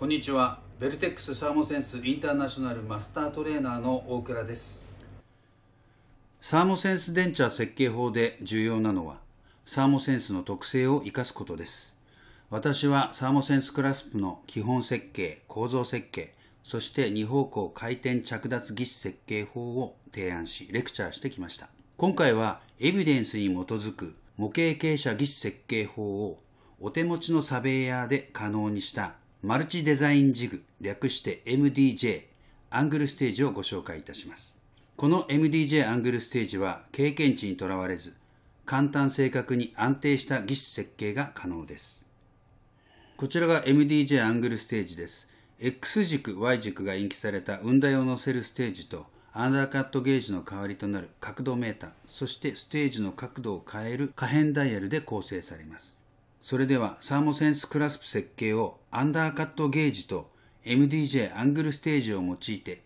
こんにちはベルテックスサーモセンスインターナショナルマスタートレーナーの大倉ですサーモセンス電池設計法で重要なのはサーモセンスの特性を生かすことです私はサーモセンスクラスプの基本設計構造設計そして2方向回転着脱技師設計法を提案しレクチャーしてきました今回はエビデンスに基づく模型傾斜技師設計法をお手持ちのサベイヤーで可能にしたマルチデザインジグ、略して MDJ、アングルステージをご紹介いたします。この MDJ アングルステージは経験値にとらわれず、簡単正確に安定した技師設計が可能です。こちらが MDJ アングルステージです。X 軸、Y 軸が延期された雲台を乗せるステージと、アンダーカットゲージの代わりとなる角度メーター、そしてステージの角度を変える可変ダイヤルで構成されます。それではサーモセンスクラスプ設計をアンダーカットゲージと MDJ アングルステージを用いて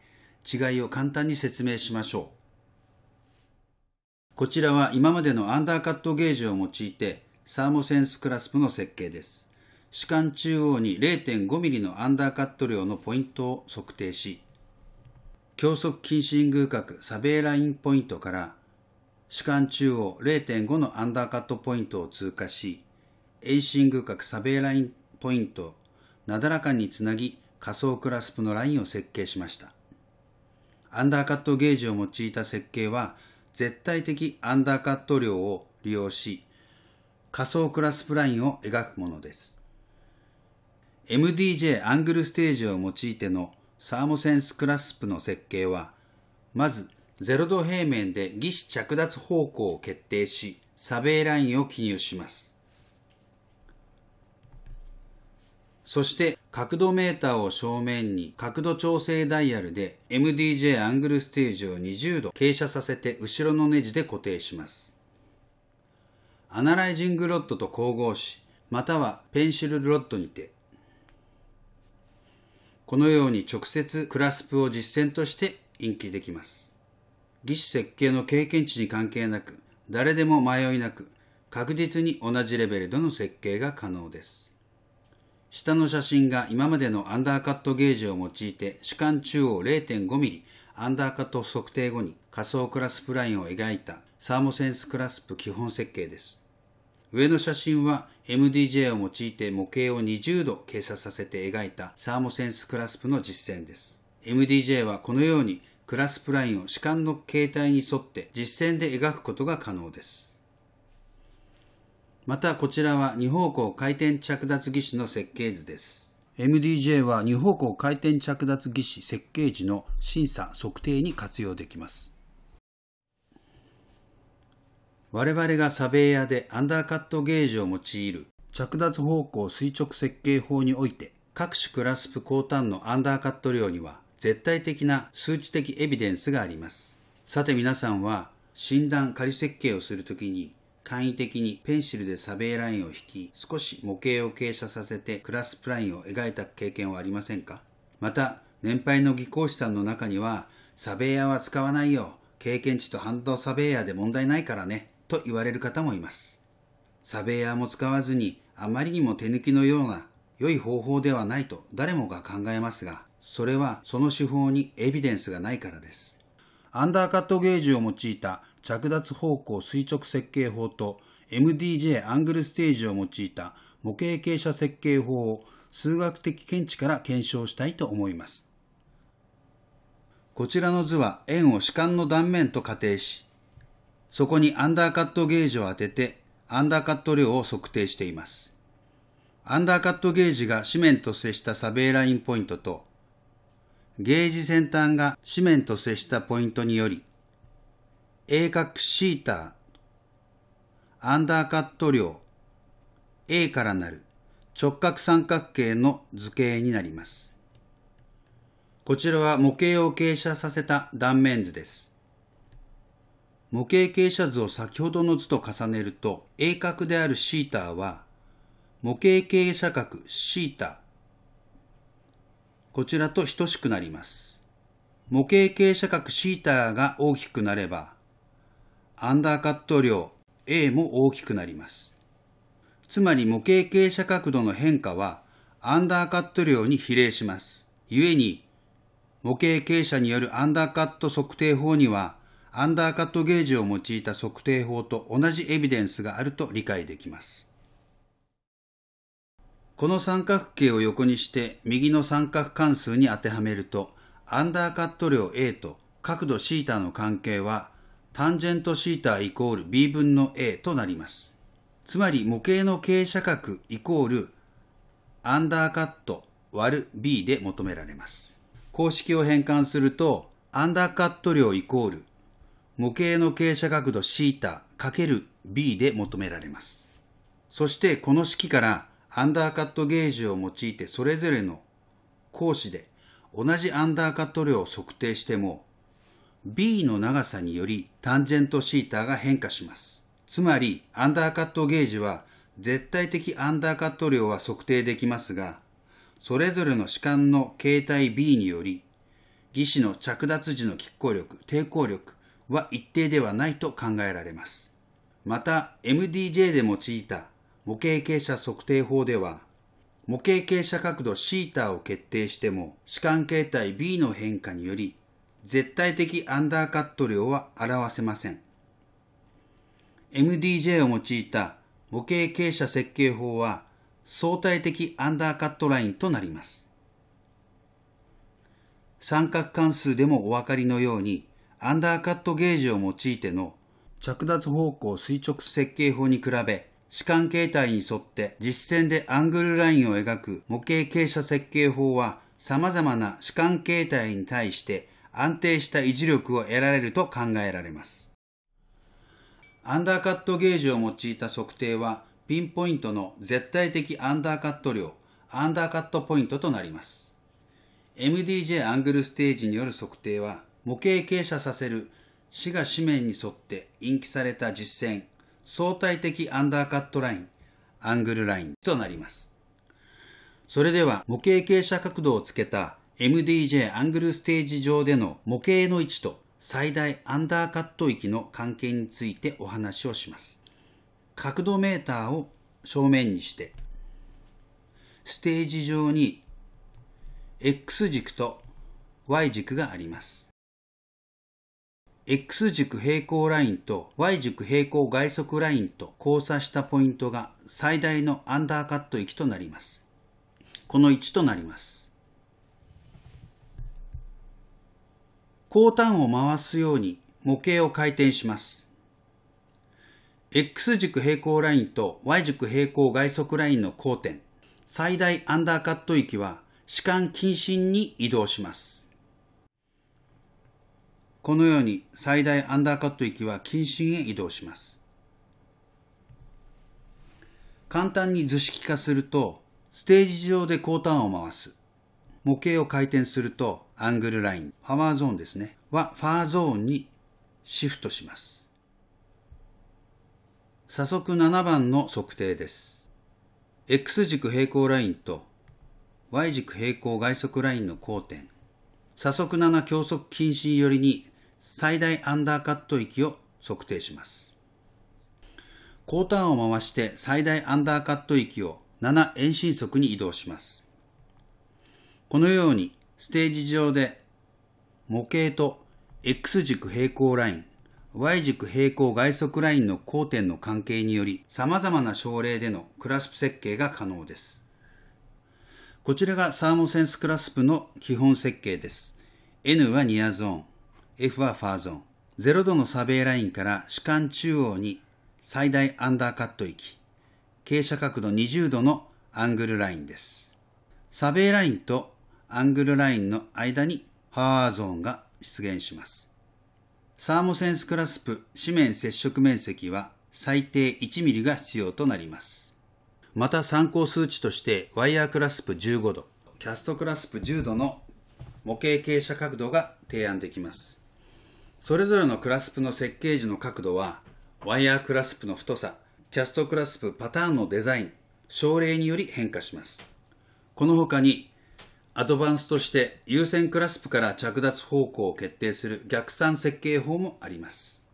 違いを簡単に説明しましょう。こちらは今までのアンダーカットゲージを用いてサーモセンスクラスプの設計です。主管中央に 0.5mm のアンダーカット量のポイントを測定し、強速近親偶角サベーラインポイントから主管中央0.5のアンダーカットポイントを通過し、エイシング角サベーラインポイントをなだらかにつなぎ仮想クラスプのラインを設計しました。アンダーカットゲージを用いた設計は絶対的アンダーカット量を利用し仮想クラスプラインを描くものです。MDJ アングルステージを用いてのサーモセンスクラスプの設計は、まず0度平面で技師着脱方向を決定し、サベイラインを記入します。そして角度メーターを正面に角度調整ダイヤルで MDJ アングルステージを20度傾斜させて後ろのネジで固定します。アナライジングロッドと光合し、またはペンシルロッドにて、このように直接クラスプを実践として引起できます。技師設計の経験値に関係なく、誰でも迷いなく、確実に同じレベルでの設計が可能です。下の写真が今までのアンダーカットゲージを用いて主観中央 0.5mm アンダーカット測定後に仮想クラスプラインを描いたサーモセンスクラスプ基本設計です。上の写真は MDJ を用いて模型を20度傾斜させて描いたサーモセンスクラスプの実践です。MDJ はこのようにクラスプラインを主観の形態に沿って実践で描くことが可能です。またこちらは2方向回転着脱技師の設計図です。MDJ は2方向回転着脱技師設計時の審査測定に活用できます。我々がサベーヤでアンダーカットゲージを用いる着脱方向垂直設計法において各種クラスプ高端のアンダーカット量には絶対的な数値的エビデンスがあります。さて皆さんは診断仮設計をするときに簡易的にペンシルでサベイラインを引き、少し模型を傾斜させてクラスプラインを描いた経験はありませんかまた、年配の技工士さんの中には、サベイヤは使わないよ。経験値と反動サベイヤで問題ないからね。と言われる方もいます。サベイヤーも使わずに、あまりにも手抜きのような良い方法ではないと誰もが考えますが、それはその手法にエビデンスがないからです。アンダーカットゲージを用いた着脱方向垂直設計法と MDJ アングルステージを用いた模型傾斜設計法を数学的検知から検証したいと思います。こちらの図は円を主観の断面と仮定し、そこにアンダーカットゲージを当てて、アンダーカット量を測定しています。アンダーカットゲージが紙面と接したサベーラインポイントと、ゲージ先端が紙面と接したポイントにより、鋭角シーター、アンダーカット量、A からなる直角三角形の図形になります。こちらは模型を傾斜させた断面図です。模型傾斜図を先ほどの図と重ねると、鋭角であるシーターは、模型傾斜角シータこちらと等しくなります。模型傾斜角シータが大きくなれば、アンダーカット量 A も大きくなります。つまり模型傾斜角度の変化はアンダーカット量に比例します。故に模型傾斜によるアンダーカット測定法にはアンダーカットゲージを用いた測定法と同じエビデンスがあると理解できます。この三角形を横にして右の三角関数に当てはめるとアンダーカット量 A と角度 θ の関係はタンジェント θ イコール b 分の a となります。つまり模型の傾斜角イコールアンダーカット割る b で求められます。公式を変換すると、アンダーカット量イコール模型の傾斜角度 θ×b で求められます。そしてこの式からアンダーカットゲージを用いてそれぞれの講師で同じアンダーカット量を測定しても B の長さによりタンジェントシーターが変化します。つまり、アンダーカットゲージは絶対的アンダーカット量は測定できますが、それぞれの士官の形態 B により、技師の着脱時の拮抗力、抵抗力は一定ではないと考えられます。また、MDJ で用いた模型傾斜測定法では、模型傾斜角度シーターを決定しても、士官形態 B の変化により絶対的アンダーカット量は表せません。MDJ を用いた模型傾斜設計法は相対的アンダーカットラインとなります。三角関数でもお分かりのように、アンダーカットゲージを用いての着脱方向垂直設計法に比べ、視間形態に沿って実線でアングルラインを描く模型傾斜設計法は様々な視間形態に対して安定した維持力を得られると考えられます。アンダーカットゲージを用いた測定は、ピンポイントの絶対的アンダーカット量、アンダーカットポイントとなります。MDJ アングルステージによる測定は、模型傾斜させる、死が紙面に沿って引起された実践、相対的アンダーカットライン、アングルラインとなります。それでは模型傾斜角度をつけた MDJ アングルステージ上での模型の位置と最大アンダーカット域の関係についてお話をします。角度メーターを正面にして、ステージ上に X 軸と Y 軸があります。X 軸平行ラインと Y 軸平行外側ラインと交差したポイントが最大のアンダーカット域となります。この位置となります。高端を回すように模型を回転します。X 軸平行ラインと Y 軸平行外側ラインの交点、最大アンダーカット域は視間近心に移動します。このように最大アンダーカット域は近心へ移動します。簡単に図式化すると、ステージ上で高端を回す。模型を回転すると、アングルライン、パワーゾーンですね、はファーゾーンにシフトします。早速7番の測定です。X 軸平行ラインと Y 軸平行外側ラインの交点、左速7強速禁止寄りに最大アンダーカット域を測定します。高ターンを回して最大アンダーカット域を7遠心速に移動します。このようにステージ上で模型と X 軸平行ライン、Y 軸平行外側ラインの交点の関係により様々な症例でのクラスプ設計が可能です。こちらがサーモセンスクラスプの基本設計です。N はニアゾーン、F はファーゾーン。0度のサベイラインから主観中央に最大アンダーカット域、傾斜角度20度のアングルラインです。サベイラインとアングルラインの間にパワーゾーンが出現します。サーモセンスクラスプ紙面接触面積は最低1ミリが必要となります。また参考数値としてワイヤークラスプ15度、キャストクラスプ10度の模型傾斜角度が提案できます。それぞれのクラスプの設計時の角度は、ワイヤークラスプの太さ、キャストクラスプパターンのデザイン、症例により変化します。この他にアドバンスとして優先クラスプから着脱方向を決定する逆算設計法もあります。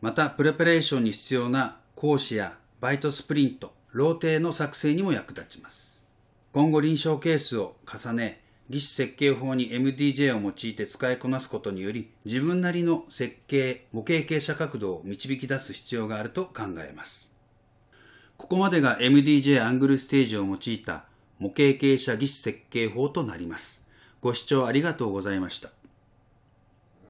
また、プレパレーションに必要な講師やバイトスプリント、ローテの作成にも役立ちます。今後臨床ケースを重ね、技師設計法に MDJ を用いて使いこなすことにより、自分なりの設計、模型傾斜角度を導き出す必要があると考えます。ここまでが MDJ アングルステージを用いた模型傾斜技師設計法となります。ご視聴ありがとうございました。